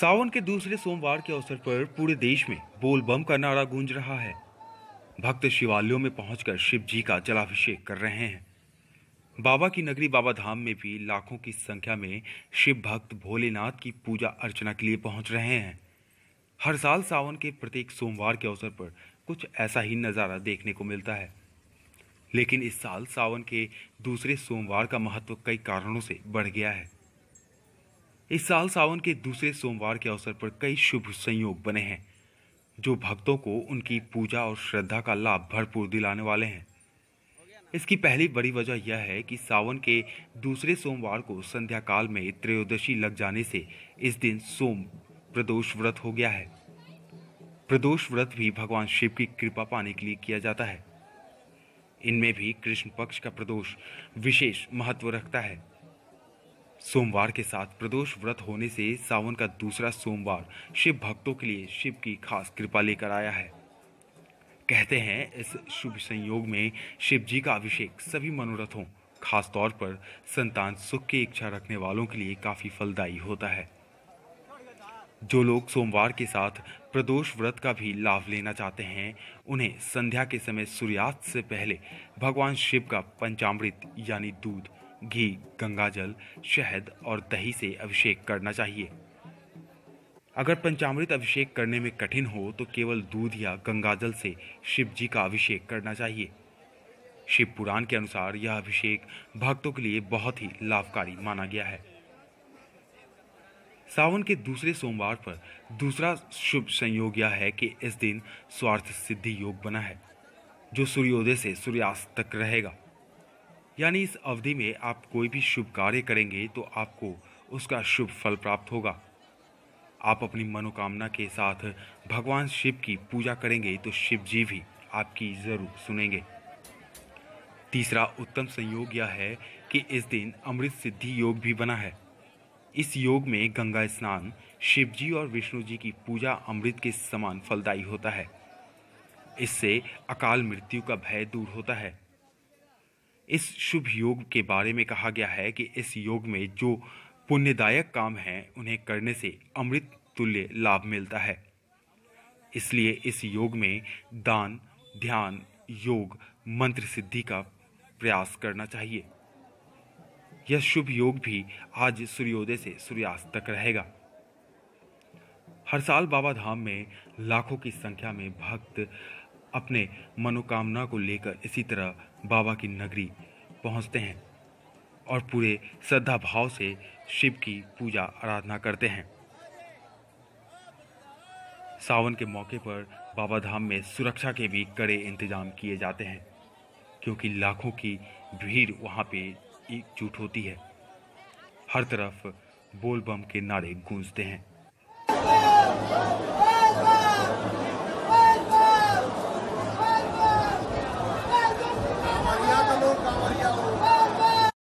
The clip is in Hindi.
सावन के दूसरे सोमवार के अवसर पर पूरे देश में बोलबम का नारा गूंज रहा है भक्त शिवालयों में पहुंचकर शिव जी का जलाभिषेक कर रहे हैं बाबा की नगरी बाबा धाम में भी लाखों की संख्या में शिव भक्त भोलेनाथ की पूजा अर्चना के लिए पहुंच रहे हैं हर साल सावन के प्रत्येक सोमवार के अवसर पर कुछ ऐसा ही नज़ारा देखने को मिलता है लेकिन इस साल सावन के दूसरे सोमवार का महत्व कई कारणों से बढ़ गया है इस साल सावन के दूसरे सोमवार के अवसर पर कई शुभ संयोग बने हैं जो भक्तों को उनकी पूजा और श्रद्धा का लाभ भरपूर दिलाने वाले हैं इसकी पहली बड़ी वजह यह है कि सावन के दूसरे सोमवार को संध्या काल में त्रयोदशी लग जाने से इस दिन सोम प्रदोष व्रत हो गया है प्रदोष व्रत भी भगवान शिव की कृपा पाने के लिए किया जाता है इनमें भी कृष्ण पक्ष का प्रदोष विशेष महत्व रखता है सोमवार के साथ प्रदोष व्रत होने से सावन का दूसरा सोमवार शिव भक्तों के लिए शिव की खास कृपा लेकर आया है कहते हैं इस शुभ संयोग में शिव जी का अभिषेक सभी मनोरथों खास तौर पर संतान सुख की इच्छा रखने वालों के लिए काफ़ी फलदायी होता है जो लोग सोमवार के साथ प्रदोष व्रत का भी लाभ लेना चाहते हैं उन्हें संध्या के समय सूर्यास्त से पहले भगवान शिव का पंचामृत यानी दूध घी गंगाजल शहद और दही से अभिषेक करना चाहिए अगर पंचामृत अभिषेक करने में कठिन हो तो केवल दूध या गंगाजल से शिव जी का अभिषेक करना चाहिए शिव पुराण के अनुसार यह अभिषेक भक्तों के लिए बहुत ही लाभकारी माना गया है सावन के दूसरे सोमवार पर दूसरा शुभ संयोग यह है कि इस दिन स्वार्थ सिद्धि योग बना है जो सूर्योदय से सूर्यास्त तक रहेगा यानी इस अवधि में आप कोई भी शुभ कार्य करेंगे तो आपको उसका शुभ फल प्राप्त होगा आप अपनी मनोकामना के साथ भगवान शिव की पूजा करेंगे तो शिव जी भी आपकी ज़रूर सुनेंगे तीसरा उत्तम संयोग यह है कि इस दिन अमृत सिद्धि योग भी बना है इस योग में गंगा स्नान शिव जी और विष्णु जी की पूजा अमृत के समान फलदायी होता है इससे अकाल मृत्यु का भय दूर होता है इस शुभ योग के बारे में कहा गया है कि इस योग में जो पुण्यदायक काम है उन्हें करने से अमृत तुल्य लाभ मिलता है इसलिए इस योग में दान ध्यान योग मंत्र सिद्धि का प्रयास करना चाहिए यह शुभ योग भी आज सूर्योदय से सूर्यास्त तक रहेगा हर साल बाबा धाम में लाखों की संख्या में भक्त अपने मनोकामना को लेकर इसी तरह बाबा की नगरी पहुंचते हैं और पूरे श्रद्धा भाव से शिव की पूजा आराधना करते हैं सावन के मौके पर बाबा धाम में सुरक्षा के भी कड़े इंतजाम किए जाते हैं क्योंकि लाखों की भीड़ वहाँ पे एकजुट होती है हर तरफ बोलबम के नारे गूंजते हैं